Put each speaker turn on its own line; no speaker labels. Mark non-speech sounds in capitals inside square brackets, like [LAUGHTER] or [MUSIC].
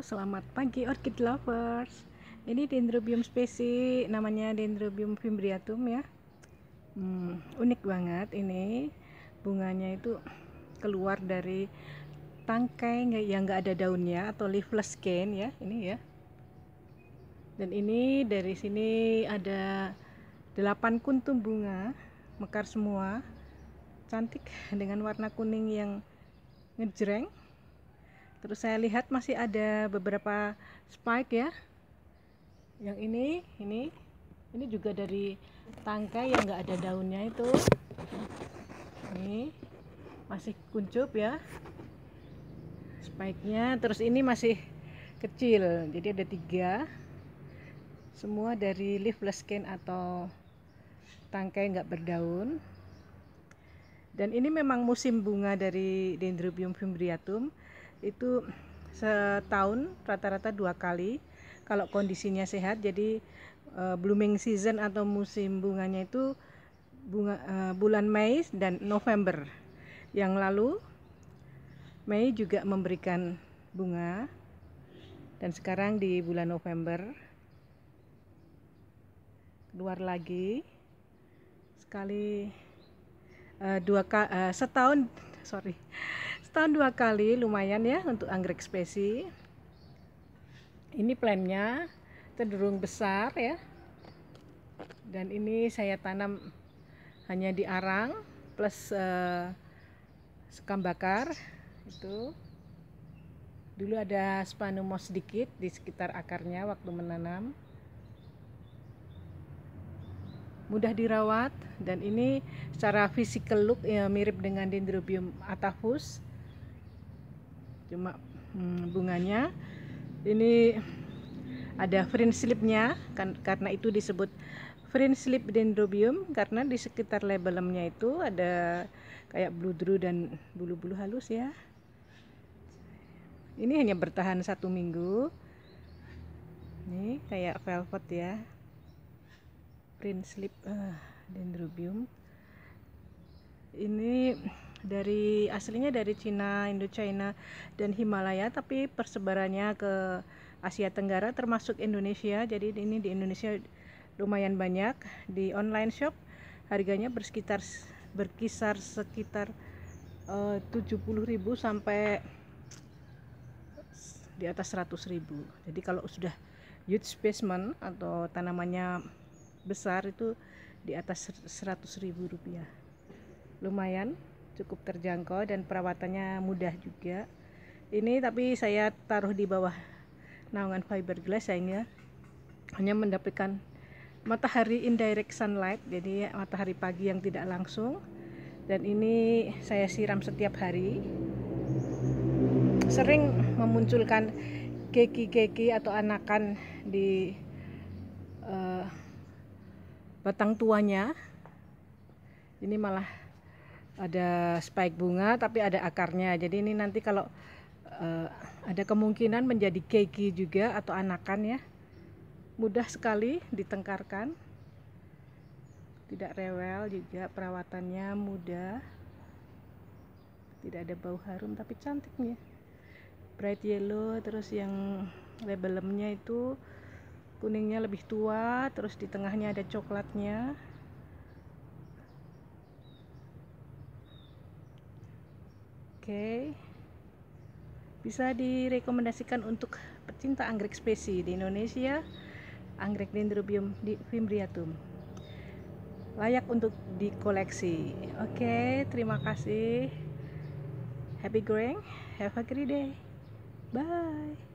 selamat pagi orchid lovers. Ini dendrobium spesies namanya dendrobium fimbriatum ya. Hmm, unik banget ini bunganya itu keluar dari tangkai yang nggak ada daunnya atau leafless cane ya ini ya. Dan ini dari sini ada 8 kuntum bunga mekar semua cantik [LAUGHS] dengan warna kuning yang ngejreng terus saya lihat masih ada beberapa spike ya yang ini ini ini juga dari tangkai yang nggak ada daunnya itu ini masih kuncup ya spike-nya terus ini masih kecil jadi ada tiga semua dari leafless cane atau tangkai nggak berdaun dan ini memang musim bunga dari Dendrobium fimbriatum itu setahun rata-rata dua kali kalau kondisinya sehat jadi uh, blooming season atau musim bunganya itu bunga uh, bulan Mei dan November yang lalu Mei juga memberikan bunga dan sekarang di bulan November keluar lagi sekali uh, dua uh, setahun sorry setahun dua kali lumayan ya untuk anggrek spesi ini plannya cenderung besar ya dan ini saya tanam hanya di arang plus uh, sekam bakar itu dulu ada spanumos sedikit di sekitar akarnya waktu menanam mudah dirawat dan ini secara physical look ya, mirip dengan dendrobium atavus cuma hmm, bunganya ini ada fringe slipnya kan, karena itu disebut fringe slip dendrobium karena di sekitar labelnya itu ada kayak bludru dan bulu-bulu halus ya ini hanya bertahan satu minggu ini kayak velvet ya print slip uh, eh, dendrobium ini dari aslinya dari Cina, Indochina dan Himalaya tapi persebarannya ke Asia Tenggara termasuk Indonesia. Jadi ini di Indonesia lumayan banyak di online shop harganya bersekitar berkisar sekitar eh, uh, 70.000 sampai di atas 100.000. Jadi kalau sudah huge basement atau tanamannya besar itu di atas 100 ribu rupiah lumayan cukup terjangkau dan perawatannya mudah juga ini tapi saya taruh di bawah naungan fiberglass sehingga hanya mendapatkan matahari indirect sunlight jadi matahari pagi yang tidak langsung dan ini saya siram setiap hari sering memunculkan keki-keki atau anakan di uh, batang tuanya ini malah ada spike bunga tapi ada akarnya jadi ini nanti kalau uh, ada kemungkinan menjadi keki juga atau anakan ya mudah sekali ditengkarkan tidak rewel juga perawatannya mudah tidak ada bau harum tapi cantiknya nih bright yellow terus yang labelnya itu kuningnya lebih tua terus di tengahnya ada coklatnya oke bisa direkomendasikan untuk pecinta anggrek spesi di Indonesia anggrek dendrobium di fimbriatum layak untuk dikoleksi oke terima kasih happy growing have a great day bye